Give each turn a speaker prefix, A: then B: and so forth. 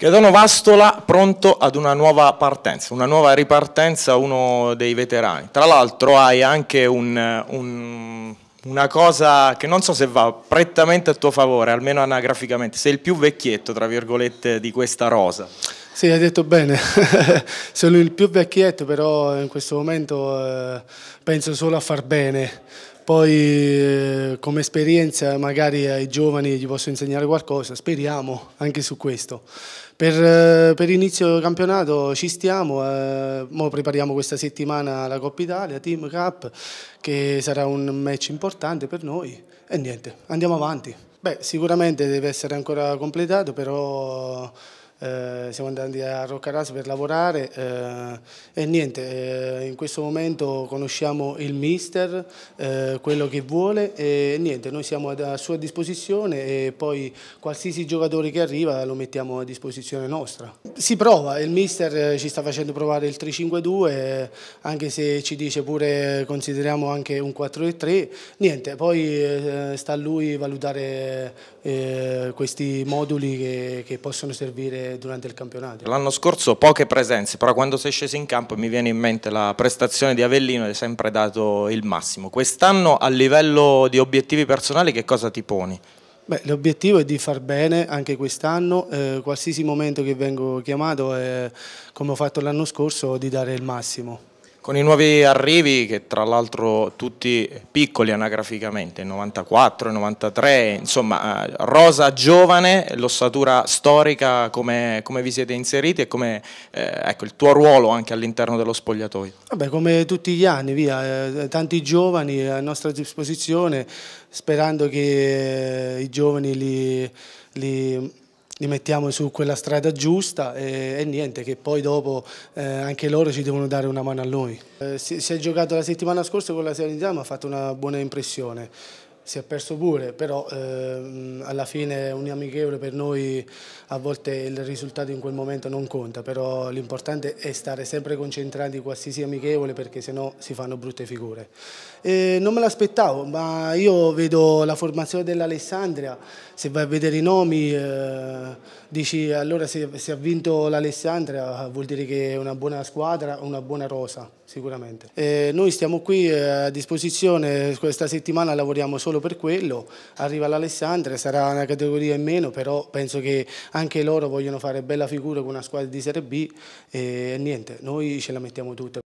A: Chiedono Vastola pronto ad una nuova partenza, una nuova ripartenza, uno dei veterani. Tra l'altro hai anche un, un, una cosa che non so se va prettamente a tuo favore, almeno anagraficamente, sei il più vecchietto, tra virgolette, di questa rosa.
B: Sì, hai detto bene, sono il più vecchietto, però in questo momento eh, penso solo a far bene, poi eh, come esperienza magari ai giovani gli posso insegnare qualcosa, speriamo anche su questo. Per, eh, per inizio campionato ci stiamo, eh, prepariamo questa settimana la Coppa Italia, Team Cup, che sarà un match importante per noi e niente, andiamo avanti. Beh, sicuramente deve essere ancora completato, però eh, siamo andati a Roccaras per lavorare eh, e niente, eh, in questo momento conosciamo il mister, eh, quello che vuole e niente, noi siamo a sua disposizione e poi qualsiasi giocatore che arriva lo mettiamo a disposizione nostra. Si prova, il mister eh, ci sta facendo provare il 3-5-2, anche se ci dice pure consideriamo anche un 4-3, niente, poi sta a lui valutare questi moduli che, che possono servire durante, il campionato.
A: L'anno scorso poche presenze, però quando sei sceso in campo mi viene in mente la prestazione di Avellino ed è sempre dato il massimo. Quest'anno a livello di obiettivi personali che cosa ti poni?
B: l'obiettivo è di far bene anche quest'anno, eh, qualsiasi momento che vengo chiamato, eh, come ho fatto l'anno scorso, di dare il massimo. Con i nuovi
A: arrivi, che tra l'altro tutti piccoli anagraficamente, 94, 93, insomma, eh, rosa giovane, l'ossatura storica, come, come, vi siete inseriti e come eh, ecco, il tuo ruolo anche all'interno dello spogliatoio?
B: Vabbè, come tutti gli anni, via, eh, tanti giovani a nostra disposizione, sperando che eh, i giovani li, li li mettiamo su quella strada giusta e, e niente, che poi dopo eh, anche loro ci devono dare una mano a noi. Eh, si, si, è giocato la settimana scorsa con la Serenità, ma ha fatto una buona impressione si è perso pure, però ehm, alla fine un amichevole per noi, a volte il risultato in quel momento non conta, però l'importante è stare sempre concentrati in qualsiasi amichevole perché sennò si fanno brutte figure. E non me l'aspettavo, ma io vedo la formazione dell'Alessandria, se vai a vedere i nomi eh, dici allora se, se ha vinto l'Alessandria vuol dire che è una buona squadra, una buona rosa sicuramente. E noi stiamo qui eh, a disposizione, questa settimana lavoriamo solo giro per quello, arriva l'Alessandria, sarà una categoria in meno, però penso che anche loro vogliono fare bella figura con una squadra di Serie B e niente, noi ce la mettiamo tutta.